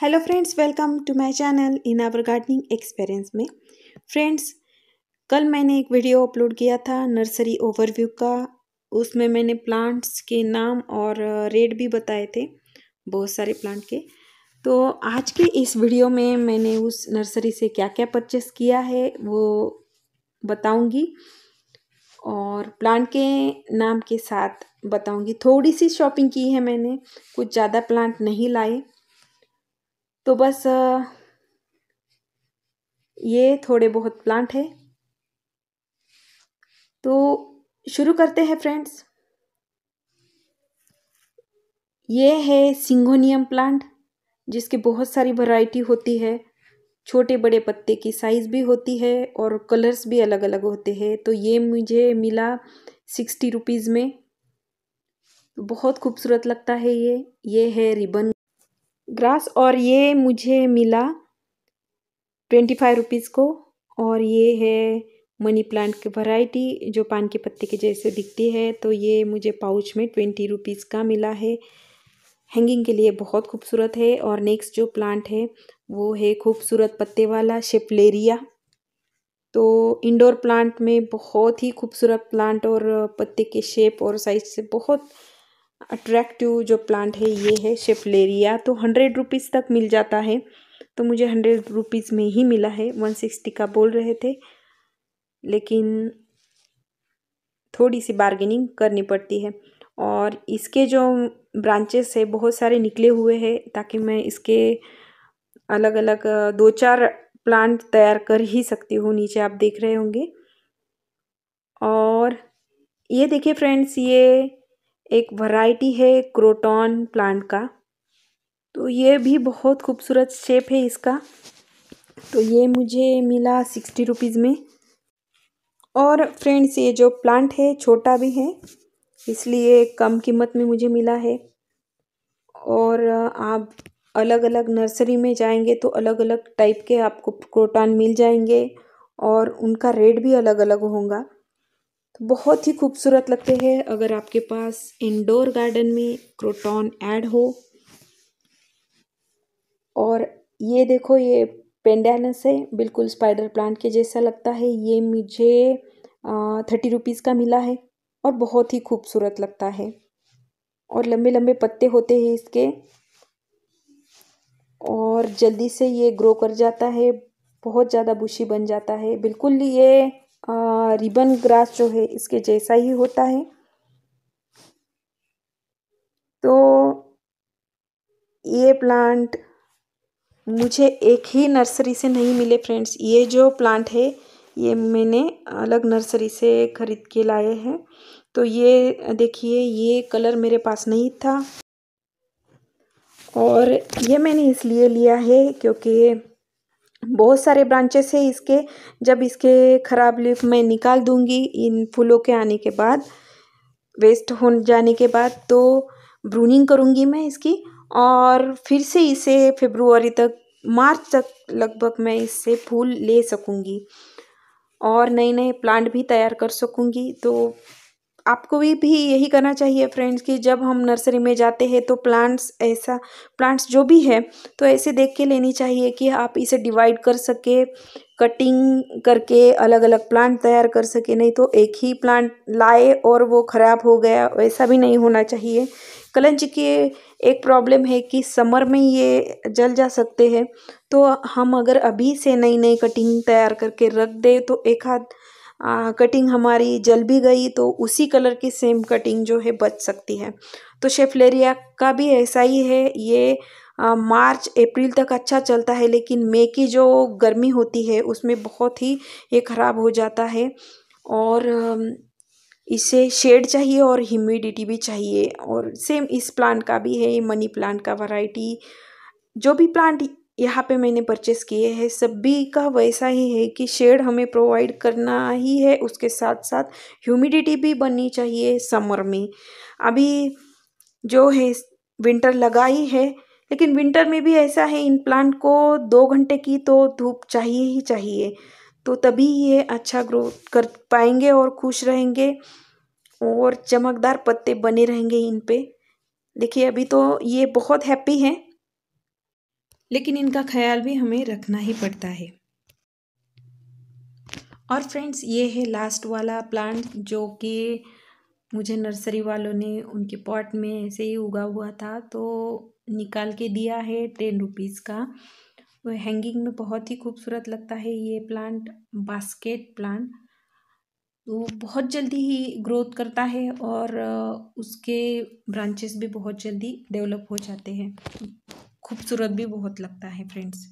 Hello friends welcome to my channel in our gardening experience में friends कल मैंने एक वीडियो अपलोड किया था नर्सरी ओवरव्यू का उसमें मैंने प्लांट्स के नाम और रेट भी बताए थे बहुत सारे प्लांट के तो आज के इस वीडियो में मैंने उस नर्सरी से क्या क्या परचेस किया है वो बताऊंगी और प्लांट के नाम के साथ बताऊंगी थोड़ी सी शॉपिंग की है मैंने कुछ ज़्यादा प्लांट नहीं लाए तो बस ये थोड़े बहुत प्लांट है तो शुरू करते हैं फ्रेंड्स ये है सिंगोनियम प्लांट जिसके बहुत सारी वैरायटी होती है छोटे बड़े पत्ते की साइज़ भी होती है और कलर्स भी अलग अलग होते हैं तो ये मुझे मिला सिक्सटी रुपीज़ में बहुत खूबसूरत लगता है ये ये है रिबन मद्रास और ये मुझे मिला ट्वेंटी फाइव रुपीज़ को और ये है मनी प्लांट की वैरायटी जो पान के पत्ते के जैसे दिखती है तो ये मुझे पाउच में ट्वेंटी रुपीज़ का मिला है हैंगिंग के लिए बहुत खूबसूरत है और नेक्स्ट जो प्लांट है वो है खूबसूरत पत्ते वाला शेपलेरिया तो इंडोर प्लांट में बहुत ही खूबसूरत प्लांट और पत्ते के शेप और साइज से बहुत अट्रैक्टिव जो प्लांट है ये है शेफलेरिया तो हंड्रेड रुपीज़ तक मिल जाता है तो मुझे हंड्रेड रुपीज़ में ही मिला है वन सिक्सटी का बोल रहे थे लेकिन थोड़ी सी बार्गेनिंग करनी पड़ती है और इसके जो ब्रांचेस है बहुत सारे निकले हुए हैं ताकि मैं इसके अलग अलग दो चार प्लांट तैयार कर ही सकती हूँ नीचे आप देख रहे होंगे और ये देखिए फ्रेंड्स ये एक वैरायटी है क्रोटॉन प्लांट का तो ये भी बहुत खूबसूरत शेप है इसका तो ये मुझे मिला सिक्सटी रुपीज़ में और फ्रेंड्स ये जो प्लांट है छोटा भी है इसलिए कम कीमत में मुझे मिला है और आप अलग अलग नर्सरी में जाएंगे तो अलग अलग टाइप के आपको क्रोटॉन मिल जाएंगे और उनका रेट भी अलग अलग होगा तो बहुत ही खूबसूरत लगते हैं अगर आपके पास इंडोर गार्डन में क्रोटॉन ऐड हो और ये देखो ये पेंडानस है बिल्कुल स्पाइडर प्लांट के जैसा लगता है ये मुझे थर्टी रुपीज़ का मिला है और बहुत ही खूबसूरत लगता है और लंबे लंबे पत्ते होते हैं इसके और जल्दी से ये ग्रो कर जाता है बहुत ज़्यादा बुशी बन जाता है बिल्कुल ये रिबन ग्रास जो है इसके जैसा ही होता है तो ये प्लांट मुझे एक ही नर्सरी से नहीं मिले फ्रेंड्स ये जो प्लांट है ये मैंने अलग नर्सरी से ख़रीद के लाए हैं तो ये देखिए ये कलर मेरे पास नहीं था और ये मैंने इसलिए लिया है क्योंकि बहुत सारे ब्रांचेस है इसके जब इसके ख़राब लीफ मैं निकाल दूंगी इन फूलों के आने के बाद वेस्ट हो जाने के बाद तो ब्रूनिंग करूंगी मैं इसकी और फिर से इसे फेब्रुवरी तक मार्च तक लगभग मैं इससे फूल ले सकूंगी और नए नए प्लांट भी तैयार कर सकूंगी तो आपको भी, भी यही करना चाहिए फ्रेंड्स कि जब हम नर्सरी में जाते हैं तो प्लांट्स ऐसा प्लांट्स जो भी है तो ऐसे देख के लेनी चाहिए कि आप इसे डिवाइड कर सके कटिंग करके अलग अलग प्लांट तैयार कर सके नहीं तो एक ही प्लांट लाए और वो ख़राब हो गया वैसा भी नहीं होना चाहिए कलंच के एक प्रॉब्लम है कि समर में ये जल जा सकते हैं तो हम अगर अभी से नई नई कटिंग तैयार करके रख दें तो एक हाथ आ, कटिंग हमारी जल भी गई तो उसी कलर की सेम कटिंग जो है बच सकती है तो शेफलेरिया का भी ऐसा ही है ये आ, मार्च अप्रैल तक अच्छा चलता है लेकिन मई की जो गर्मी होती है उसमें बहुत ही ये ख़राब हो जाता है और इसे शेड चाहिए और ह्यूमिडिटी भी चाहिए और सेम इस प्लांट का भी है मनी प्लांट का वैरायटी जो भी प्लांट यहाँ पे मैंने परचेस किए हैं सभी का वैसा ही है कि शेड हमें प्रोवाइड करना ही है उसके साथ साथ ह्यूमिडिटी भी बननी चाहिए समर में अभी जो है विंटर लगा ही है लेकिन विंटर में भी ऐसा है इन प्लांट को दो घंटे की तो धूप चाहिए ही चाहिए तो तभी ये अच्छा ग्रोथ कर पाएंगे और खुश रहेंगे और चमकदार पत्ते बने रहेंगे इन पर देखिए अभी तो ये बहुत हैप्पी हैं लेकिन इनका ख्याल भी हमें रखना ही पड़ता है और फ्रेंड्स ये है लास्ट वाला प्लांट जो कि मुझे नर्सरी वालों ने उनके पॉट में ऐसे ही उगा हुआ था तो निकाल के दिया है टेन रुपीज़ का वो हैंगिंग में बहुत ही खूबसूरत लगता है ये प्लांट बास्केट प्लांट वो बहुत जल्दी ही ग्रोथ करता है और उसके ब्रांचेस भी बहुत जल्दी डेवलप हो जाते हैं खूबसूरत भी बहुत लगता है फ्रेंड्स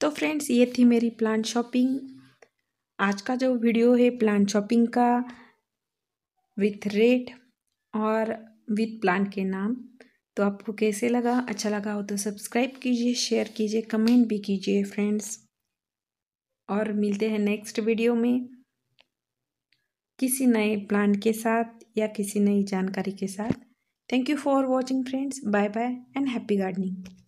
तो फ्रेंड्स ये थी मेरी प्लांट शॉपिंग आज का जो वीडियो है प्लांट शॉपिंग का विथ रेट और विथ प्लांट के नाम तो आपको कैसे लगा अच्छा लगा हो तो सब्सक्राइब कीजिए शेयर कीजिए कमेंट भी कीजिए फ्रेंड्स और मिलते हैं नेक्स्ट वीडियो में किसी नए प्लांट के साथ या किसी नई जानकारी के साथ Thank you for watching friends. Bye bye and happy gardening.